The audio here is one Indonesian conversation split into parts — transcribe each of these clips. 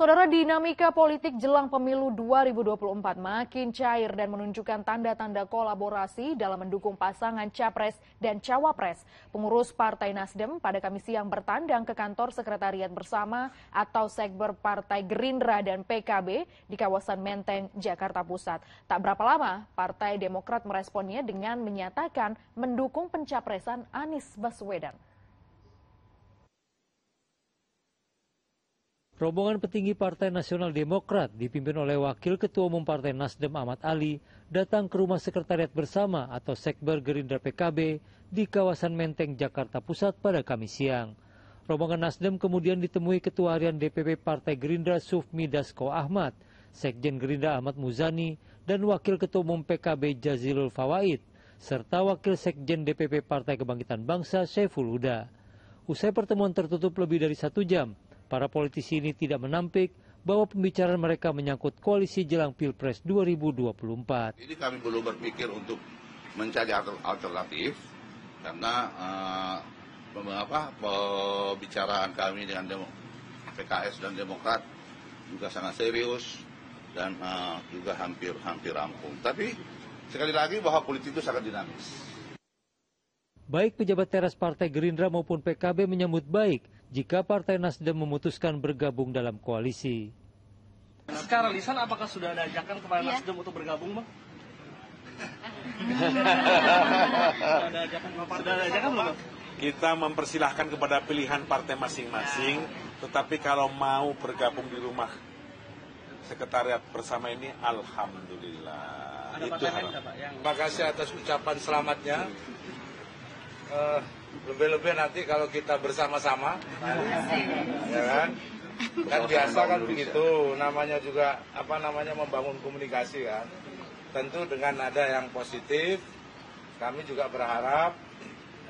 Saudara dinamika politik jelang pemilu 2024 makin cair dan menunjukkan tanda-tanda kolaborasi dalam mendukung pasangan Capres dan Cawapres. Pengurus Partai Nasdem pada Kamis siang bertandang ke kantor Sekretariat Bersama atau Sekber Partai Gerindra dan PKB di kawasan Menteng, Jakarta Pusat. Tak berapa lama, Partai Demokrat meresponnya dengan menyatakan mendukung pencapresan Anies Baswedan. Rombongan petinggi Partai Nasional Demokrat dipimpin oleh Wakil Ketua Umum Partai Nasdem Ahmad Ali datang ke rumah sekretariat bersama atau Sekber Gerindra PKB di kawasan Menteng, Jakarta Pusat pada Kamis siang. Rombongan Nasdem kemudian ditemui Ketua Harian DPP Partai Gerindra Sufmi Dasko Ahmad, Sekjen Gerindra Ahmad Muzani, dan Wakil Ketua Umum PKB Jazilul Fawaid, serta Wakil Sekjen DPP Partai Kebangkitan Bangsa Syaiful Huda. Usai pertemuan tertutup lebih dari satu jam, Para politisi ini tidak menampik bahwa pembicaraan mereka menyangkut koalisi jelang Pilpres 2024. Jadi kami belum berpikir untuk mencari alternatif karena uh, apa, pembicaraan kami dengan demo, PKS dan Demokrat juga sangat serius dan uh, juga hampir-hampir rampung. Tapi sekali lagi bahwa politik itu sangat dinamis. Baik pejabat teras Partai Gerindra maupun PKB menyambut baik jika Partai Nasdem memutuskan bergabung dalam koalisi. Secara lisan apakah sudah ada ajakan kepada ya. Nasdem untuk bergabung, Bang? Kita mempersilahkan kepada pilihan partai masing-masing, iya. tetapi kalau mau bergabung di rumah sekretariat bersama ini, alhamdulillah. Ada itu Terima kasih atas ucapan selamatnya uh, lebih-lebih nanti kalau kita bersama-sama, ya kan? Kan biasa kan begitu, namanya juga apa namanya membangun komunikasi kan. Tentu dengan nada yang positif, kami juga berharap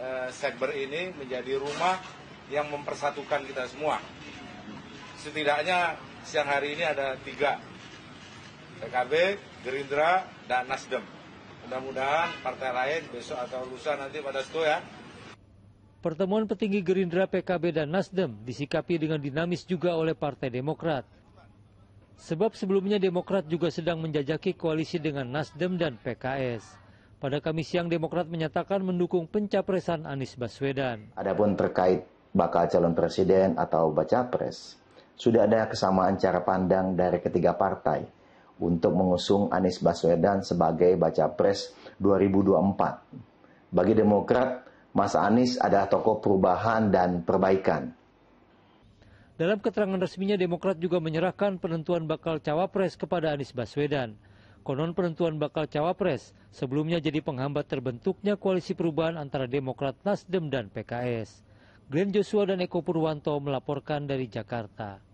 uh, sekber ini menjadi rumah yang mempersatukan kita semua. Setidaknya siang hari ini ada tiga, PKB, Gerindra, dan Nasdem. Mudah-mudahan partai lain besok atau lusa nanti pada setu ya. Pertemuan petinggi Gerindra, PKB, dan Nasdem disikapi dengan dinamis juga oleh Partai Demokrat. Sebab sebelumnya Demokrat juga sedang menjajaki koalisi dengan Nasdem dan PKS. Pada Kamis siang Demokrat menyatakan mendukung pencapresan Anies Baswedan. Adapun terkait bakal calon presiden atau baca pres, sudah ada kesamaan cara pandang dari ketiga partai untuk mengusung Anies Baswedan sebagai baca pres 2024. Bagi Demokrat, Mas Anies adalah tokoh perubahan dan perbaikan. Dalam keterangan resminya, Demokrat juga menyerahkan penentuan bakal cawapres kepada Anies Baswedan. Konon penentuan bakal cawapres sebelumnya jadi penghambat terbentuknya koalisi perubahan antara Demokrat, Nasdem, dan PKS. Glenn Joshua dan Eko Purwanto melaporkan dari Jakarta.